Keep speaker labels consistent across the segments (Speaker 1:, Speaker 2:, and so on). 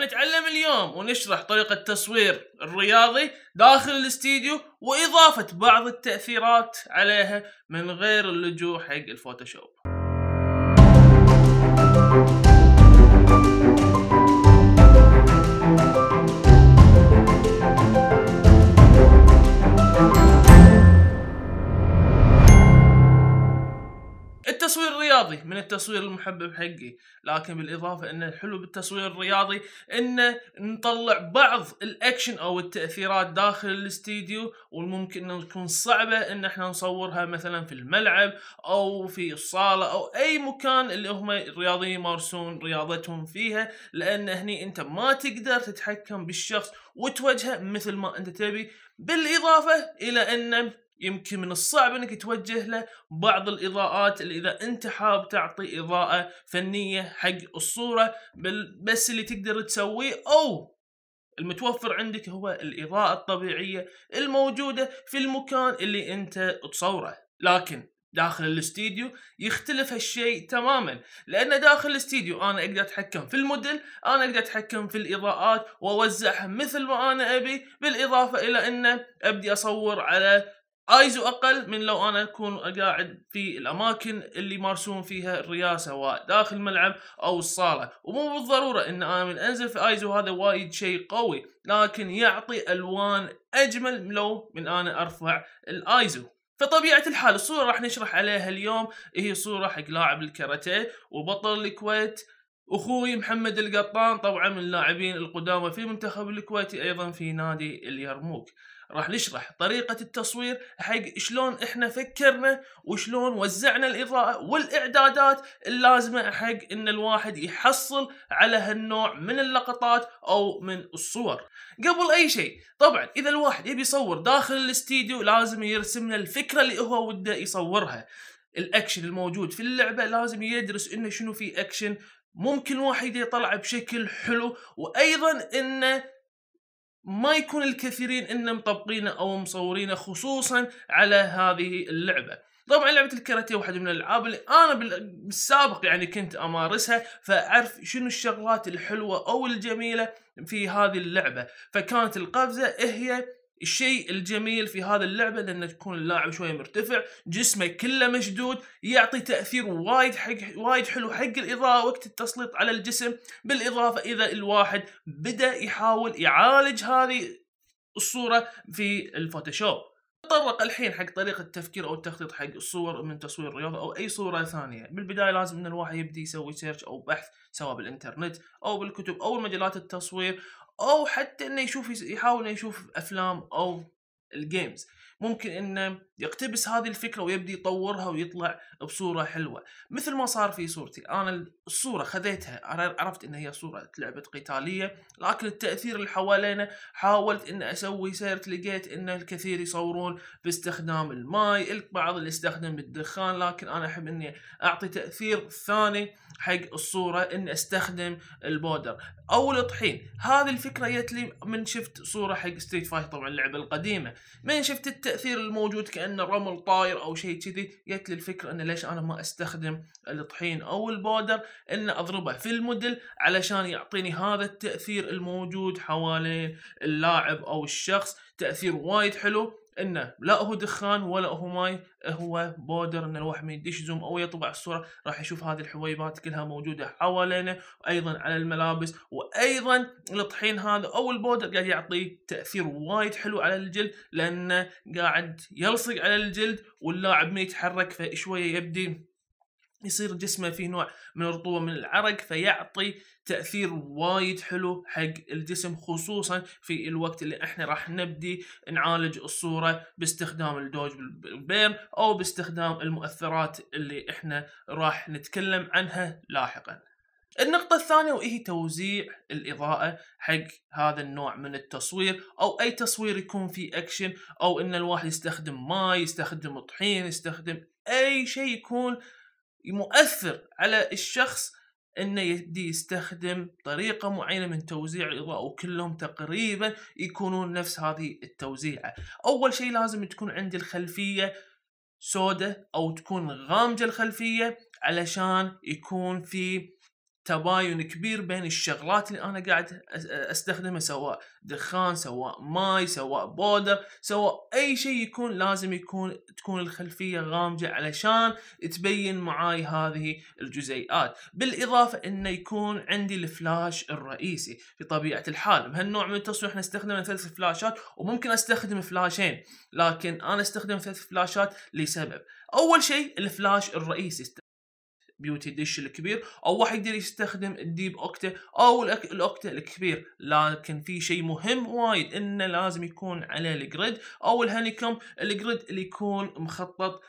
Speaker 1: حنتعلم اليوم ونشرح طريقة تصوير الرياضي داخل الاستديو وإضافة بعض التأثيرات عليها من غير اللجوء حق الفوتوشوب التصوير الرياضي من التصوير المحبب حقي لكن بالاضافه ان الحلو بالتصوير الرياضي انه نطلع بعض الاكشن او التاثيرات داخل الاستديو والممكن انه تكون صعبه ان احنا نصورها مثلا في الملعب او في الصاله او اي مكان اللي هم الرياضيين يمارسون رياضتهم فيها لان هني انت ما تقدر تتحكم بالشخص وتوجهه مثل ما انت تبي بالاضافه الى انه يمكن من الصعب انك توجه له بعض الاضاءات اللي اذا انت حاب تعطي اضاءه فنيه حق الصوره بس اللي تقدر تسويه او المتوفر عندك هو الاضاءه الطبيعيه الموجوده في المكان اللي انت تصوره لكن داخل الاستديو يختلف هالشيء تماما لان داخل الاستديو انا اقدر اتحكم في الموديل انا اقدر اتحكم في الاضاءات واوزعها مثل ما انا ابي بالاضافه الى انه ابدي اصور على ايزو اقل من لو انا اكون قاعد في الاماكن اللي يمارسون فيها الرياسه سواء داخل الملعب او الصاله ومو بالضروره ان انا من انزل في ايزو هذا وايد شيء قوي لكن يعطي الوان اجمل لو من انا ارفع الايزو فطبيعة الحال الصورة راح نشرح عليها اليوم هي صورة حق لاعب الكاراتيه وبطل الكويت اخوي محمد القطان طبعا من اللاعبين القدامى في منتخب الكويتي ايضا في نادي اليرموك راح نشرح طريقة التصوير حق شلون احنا فكرنا وشلون وزعنا الإضاءة والإعدادات اللازمة حق ان الواحد يحصل على هالنوع من اللقطات أو من الصور قبل أي شيء طبعا إذا الواحد يبي يصور داخل الاستديو لازم يرسم له الفكرة اللي هو وده يصورها الاكشن الموجود في اللعبه لازم يدرس انه شنو في اكشن ممكن واحد يطلع بشكل حلو وايضا انه ما يكون الكثيرين ان مطبقينه او مصورينه خصوصا على هذه اللعبه طبعا لعبه الكاراتيه واحده من الالعاب اللي انا بالسابق يعني كنت امارسها فاعرف شنو الشغلات الحلوه او الجميله في هذه اللعبه فكانت القفزه هي الشيء الجميل في هذه اللعبه لان تكون اللاعب شويه مرتفع جسمه كله مشدود يعطي تاثير وايد حق وايد حلو حق الاضاءه وقت التسليط على الجسم بالاضافه اذا الواحد بدا يحاول يعالج هذه الصوره في الفوتوشوب نتطرق الحين حق طريقة التفكير أو التخطيط حق الصور من تصوير رياضة أو أي صورة ثانية بالبداية لازم أن الواحد يبدي يسوي سيرش أو بحث سواء بالإنترنت أو بالكتب أو مجلات التصوير او حتى انه يشوف يحاول انه يشوف افلام او الجيمز ممكن انه يقتبس هذه الفكره ويبدي يطورها ويطلع بصوره حلوه مثل ما صار في صورتي انا الصوره خذيتها عرفت ان هي صوره لعبه قتاليه لكن التاثير اللي حوالينا حاولت ان اسوي سيرت لقيت ان الكثير يصورون باستخدام الماي البعض اللي يستخدم الدخان لكن انا احب اني اعطي تاثير ثاني حق الصوره ان استخدم البودر او الطحين هذه الفكره جت لي من شفت صوره حق ستريت فايت طبعا اللعبه القديمه من شفت التاثير الموجود كان لان الرمل طاير او شيء كذي جت لي الفكره انه ليش انا ما استخدم الطحين او البودر ان اضربه في الموديل علشان يعطيني هذا التاثير الموجود حوالين اللاعب او الشخص تاثير وايد حلو انه لا هو دخان ولا هو ماي هو بودر ان الواحد ما يديش او يطبع الصوره راح يشوف هذه الحويبات كلها موجوده حوالينا وايضا على الملابس وايضا الطحين هذا او البودر قاعد يعطي تاثير وايد حلو على الجلد لانه قاعد يلصق على الجلد واللاعب ما يتحرك فشويه يبدي يصير جسمه فيه نوع من الرطوبة من العرق فيعطي تأثير وايد حلو حق الجسم خصوصا في الوقت اللي احنا راح نبدي نعالج الصورة باستخدام الدوج بالبير او باستخدام المؤثرات اللي احنا راح نتكلم عنها لاحقا النقطة الثانية وهي توزيع الإضاءة حق هذا النوع من التصوير أو أي تصوير يكون فيه أكشن أو إن الواحد يستخدم ماي يستخدم طحين يستخدم أي شيء يكون مؤثر على الشخص انه يبدي يستخدم طريقه معينه من توزيع الاضاءه وكلهم تقريبا يكونون نفس هذه التوزيعه اول شيء لازم تكون عندي الخلفيه سوداء او تكون غامجه الخلفيه علشان يكون في تباين كبير بين الشغلات اللي انا قاعد استخدمها سواء دخان سواء ماي سواء بودر سواء اي شيء يكون لازم يكون تكون الخلفيه غامجه علشان تبين معاي هذه الجزيئات بالاضافه انه يكون عندي الفلاش الرئيسي في طبيعه الحال بهالنوع من التصوير احنا استخدمنا ثلاث فلاشات وممكن استخدم فلاشين لكن انا استخدم ثلاث فلاشات لسبب اول شيء الفلاش الرئيسي بيوتي ديش الكبير او واحد يقدر يستخدم الديب اوكتا او الاوكتا الكبير لكن في شيء مهم وايد انه لازم يكون على الجريد او الهانيكم الجريد اللي يكون مخطط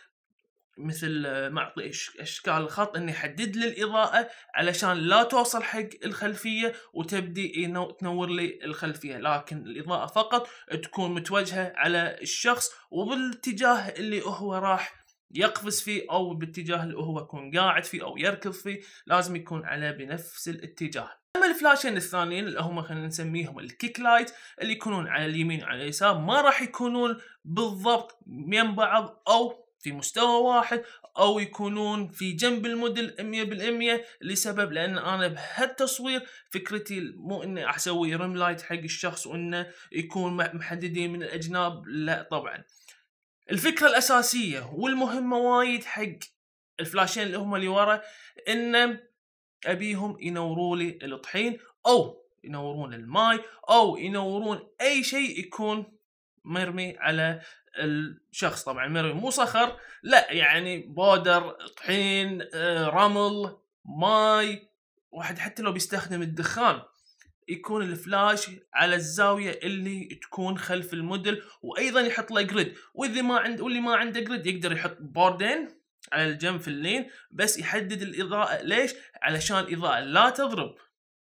Speaker 1: مثل آه، معطي اشكال الخط انه يحدد لي الاضاءه علشان لا توصل حق الخلفيه وتبدي تنور لي الخلفيه لكن الاضاءه فقط تكون متوجهه على الشخص وبالاتجاه اللي هو راح يقفز فيه او باتجاه اللي هو يكون قاعد فيه او يركض فيه لازم يكون على بنفس الاتجاه اما الفلاشين الثانيين اللي هم خلينا نسميهم الكيك لايت اللي يكونون على اليمين وعلى اليسار ما راح يكونون بالضبط من بعض او في مستوى واحد او يكونون في جنب الموديل 100% لسبب لان انا بهالتصوير فكرتي مو اني اسوي ريم لايت حق الشخص وانه يكون محددين من الاجناب لا طبعا الفكره الاساسيه والمهمه وايد حق الفلاشين اللي هم اللي ورا انه ابيهم ينوروا لي الطحين او ينورون الماي او ينورون اي شيء يكون مرمي على الشخص طبعا مرمي مو صخر لا يعني بودر طحين آه، رمل ماي واحد حتى لو بيستخدم الدخان يكون الفلاش على الزاويه اللي تكون خلف الموديل وايضا يحط له جريد واذا ما عند واللي ما عنده جريد يقدر يحط بوردين على الجنب في اللين بس يحدد الاضاءه ليش علشان الاضاءه لا تضرب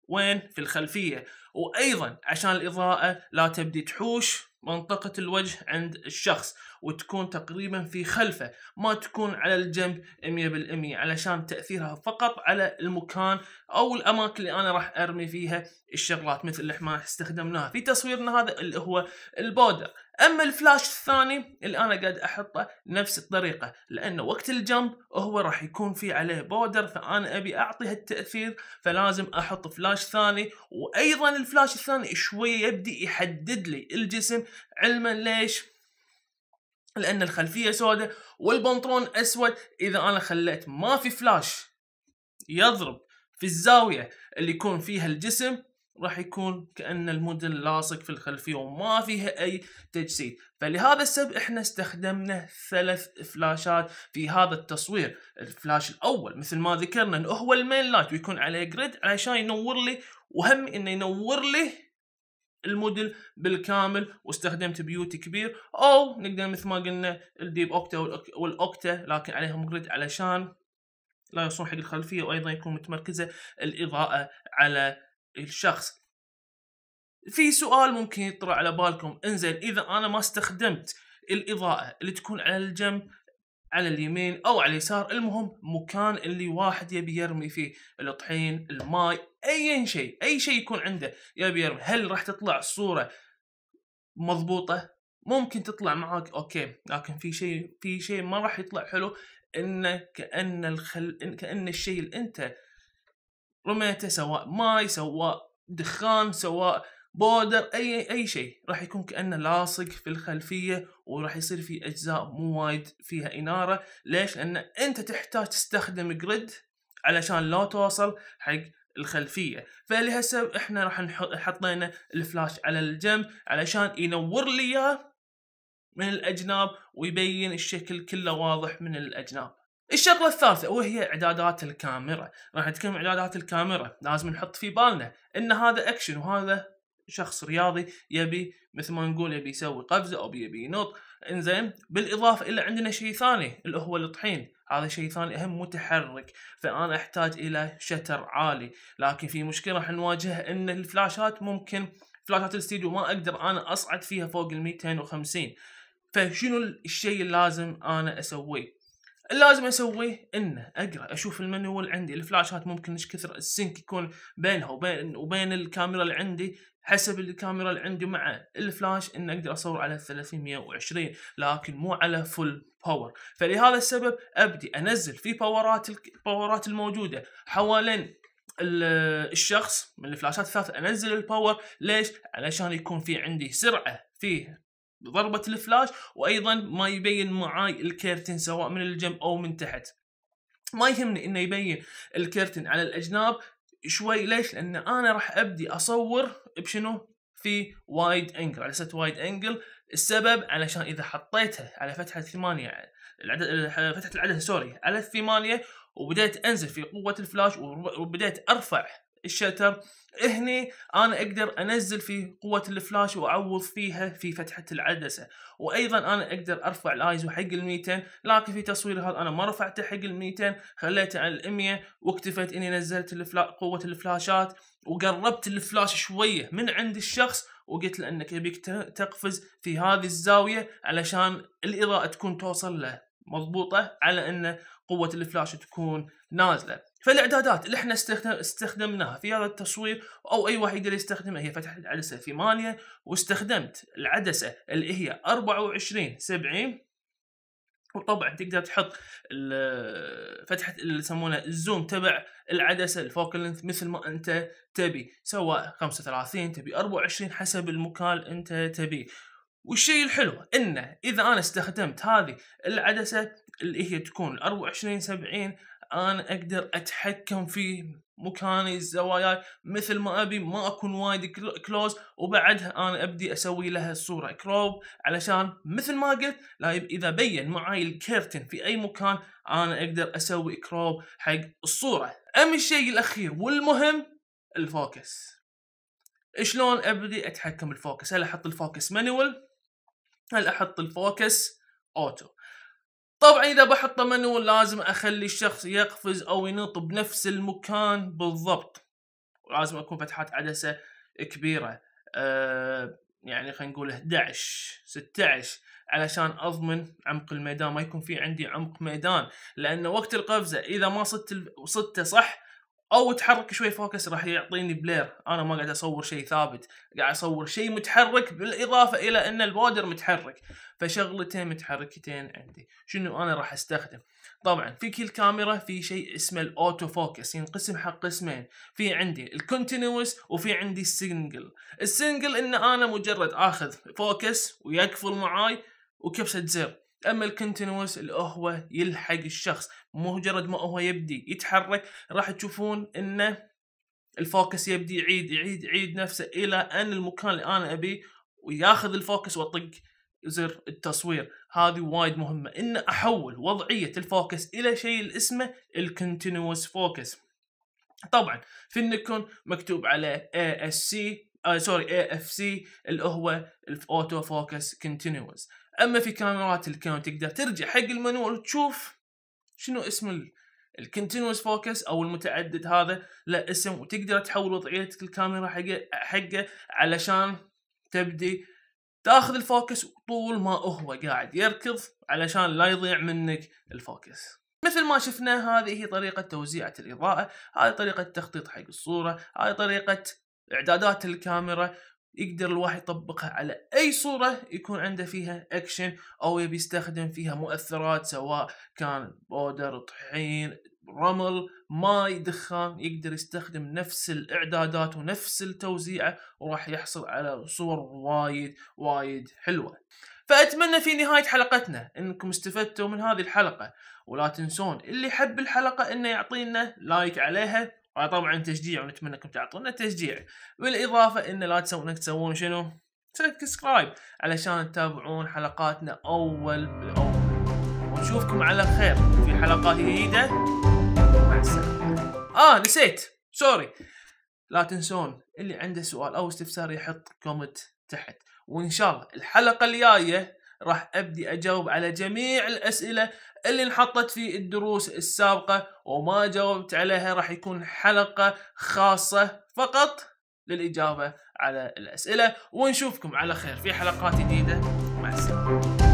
Speaker 1: وين في الخلفيه وايضا عشان الاضاءه لا تبدي تحوش منطقة الوجه عند الشخص وتكون تقريبا في خلفه ما تكون على الجنب 100% علشان تأثيرها فقط على المكان أو الأماكن اللي أنا راح أرمي فيها الشغلات مثل اللي احنا استخدمناها في تصويرنا هذا اللي هو البودر اما الفلاش الثاني اللي انا قاعد احطه نفس الطريقه لانه وقت الجمب هو راح يكون في عليه بودر فانا ابي اعطي هالتاثير فلازم احط فلاش ثاني وايضا الفلاش الثاني شوي يبدي يحدد لي الجسم علما ليش لان الخلفيه سوداء والبنطلون اسود اذا انا خليت ما في فلاش يضرب في الزاويه اللي يكون فيها الجسم راح يكون كأن الموديل لاصق في الخلفية وما فيها أي تجسيد فلهذا السبب احنا استخدمنا ثلاث فلاشات في هذا التصوير الفلاش الأول مثل ما ذكرنا انه هو المين لايت ويكون عليه جريد علشان ينور لي وهم انه ينور لي الموديل بالكامل واستخدمت بيوت كبير او نقدر مثل ما قلنا الديب اوكتا والاوكتا لكن عليهم جريد علشان لا يصون حق الخلفيه وايضا يكون متمركزه الاضاءه على الشخص في سؤال ممكن يطرأ على بالكم انزين اذا انا ما استخدمت الاضاءه اللي تكون على الجنب على اليمين او على اليسار المهم مكان اللي واحد يبي يرمي فيه الطحين الماي اي شيء اي شيء يكون عنده يبي يرمي هل راح تطلع الصوره مضبوطه ممكن تطلع معاك اوكي لكن في شيء في شيء ما راح يطلع حلو انه كان الخل... كان الشيء اللي انت رميته سواء ماي سواء دخان سواء بودر اي اي شيء راح يكون كانه لاصق في الخلفيه وراح يصير في اجزاء مو وايد فيها اناره ليش لان انت تحتاج تستخدم جريد علشان لو توصل حق الخلفيه فلهسه احنا راح حطينا الفلاش على الجنب علشان ينور لي اياه من الاجناب ويبين الشكل كله واضح من الاجناب الشغله الثالثه وهي اعدادات الكاميرا راح نتكلم اعدادات الكاميرا لازم نحط في بالنا ان هذا اكشن وهذا شخص رياضي يبي مثل ما نقول يبي يسوي قفزه او يبي ينط انزين بالاضافه الى عندنا شيء ثاني اللي هو الطحين هذا شيء ثاني اهم متحرك فانا احتاج الى شتر عالي لكن في مشكله راح نواجهها ان الفلاشات ممكن فلاشات الاستديو ما اقدر انا اصعد فيها فوق ال 250 فشنو الشيء اللي لازم انا اسويه لازم اسويه انه اقرا اشوف المنوال عندي الفلاشات ممكن ايش كثر السنك يكون بينها وبين وبين الكاميرا اللي عندي حسب الكاميرا اللي عندي مع الفلاش ان اقدر اصور على 320 لكن مو على فل باور فلهذا السبب ابدي انزل في باورات الباورات الموجوده حوالين الشخص من الفلاشات الثلاث انزل الباور ليش علشان يكون في عندي سرعه في ضربه الفلاش وايضا ما يبين معاي الكيرتن سواء من الجنب او من تحت ما يهمني انه يبين الكيرتن على الاجناب شوي ليش؟ لان انا راح ابدي اصور بشنو؟ في وايد انجل على اساس وايد انجل السبب علشان اذا حطيتها على فتحه ثمانيه العدد فتحه العدد سوري على ثمانيه وبديت انزل في قوه الفلاش وبديت ارفع الشتر هني انا اقدر انزل في قوه الفلاش واعوض فيها في فتحه العدسه وايضا انا اقدر ارفع الايزو حق ال 200 لكن في تصوير هذا انا ما رفعته حق ال 200 خليته على ال 100 واكتفيت اني نزلت الفلا... قوه الفلاشات وقربت الفلاش شويه من عند الشخص وقلت له انك يبيك تقفز في هذه الزاويه علشان الاضاءه تكون توصل له مضبوطه على ان قوه الفلاش تكون نازله فالاعدادات اللي احنا استخدمناها في هذا التصوير او اي واحد يقدر يستخدمها هي فتحت العدسه 8 واستخدمت العدسه اللي هي 24 70 وطبعا تقدر تحط فتحه اللي يسمونه الزوم تبع العدسه الفوكال لينث مثل ما انت تبي سواء 35 تبي 24 حسب المكان انت تبيه والشيء الحلو انه اذا انا استخدمت هذه العدسه اللي هي تكون 24 70 انا اقدر اتحكم في مكاني زواياي مثل ما ابي ما اكون وايد كلوز وبعدها انا ابدي اسوي لها الصوره كروب علشان مثل ما قلت لا اذا بين معاي الكيرتن في اي مكان انا اقدر اسوي كروب حق الصوره اما الشيء الاخير والمهم الفوكس شلون ابدي اتحكم الفوكس هل احط الفوكس مانيوال هل احط الفوكس اوتو طبعا اذا بحط منو لازم اخلي الشخص يقفز او ينط بنفس المكان بالضبط ولازم اكون فتحات عدسه كبيره أه يعني خلينا نقول 11 16 علشان اضمن عمق الميدان ما يكون في عندي عمق ميدان لان وقت القفزه اذا ما صدت صدته صح او تحرك شوي فوكس راح يعطيني بلير انا ما قاعد اصور شيء ثابت قاعد اصور شيء متحرك بالاضافه الى ان البودر متحرك فشغلتين متحركتين عندي شنو انا راح استخدم طبعا في كل كاميرا في شيء اسمه الاوتو فوكس ينقسم حق قسمين في عندي الكونتينوس وفي عندي السنجل السنجل ان انا مجرد اخذ فوكس ويقفل معاي وكبسه زر اما الكونتينوس اللي هو يلحق الشخص مجرد ما هو يبدي يتحرك راح تشوفون انه الفوكس يبدي يعيد يعيد يعيد نفسه الى ان المكان اللي انا ابيه وياخذ الفوكس واطق زر التصوير هذه وايد مهمة ان احول وضعية الفوكس الى شيء اسمه الكونتينوس فوكس طبعا في النكون مكتوب عليه آه، اس سي سوري AFC اللي هو الاوتو فوكس كونتينوس اما في كاميرات الكون تقدر ترجع حق المانوال وتشوف شنو اسم الكونتينوس فوكس او المتعدد هذا له اسم وتقدر تحول وضعيه الكاميرا حقه حقه علشان تبدي تاخذ الفوكس طول ما هو قاعد يركض علشان لا يضيع منك الفوكس مثل ما شفنا هذه هي طريقة توزيعة الإضاءة هذه طريقة تخطيط حق الصورة هذه طريقة إعدادات الكاميرا يقدر الواحد يطبقها على اي صوره يكون عنده فيها اكشن او يبي يستخدم فيها مؤثرات سواء كان بودر طحين رمل ماي دخان يقدر يستخدم نفس الاعدادات ونفس التوزيعه وراح يحصل على صور وايد وايد حلوه فاتمنى في نهايه حلقتنا انكم استفدتوا من هذه الحلقه ولا تنسون اللي حب الحلقه انه يعطينا لايك عليها طبعا تشجيع ونتمنى انكم تعطونا تشجيع بالاضافه ان لا تسوون انك تسوون شنو سبسكرايب علشان تتابعون حلقاتنا اول باول ونشوفكم على خير في حلقات جديده مع السلامه اه نسيت سوري لا تنسون اللي عنده سؤال او استفسار يحط كومنت تحت وان شاء الله الحلقه الجايه راح ابدي اجاوب على جميع الاسئله اللي انحطت في الدروس السابقه وما جاوبت عليها راح يكون حلقه خاصه فقط للاجابه على الاسئله ونشوفكم على خير في حلقات جديده مع السلامه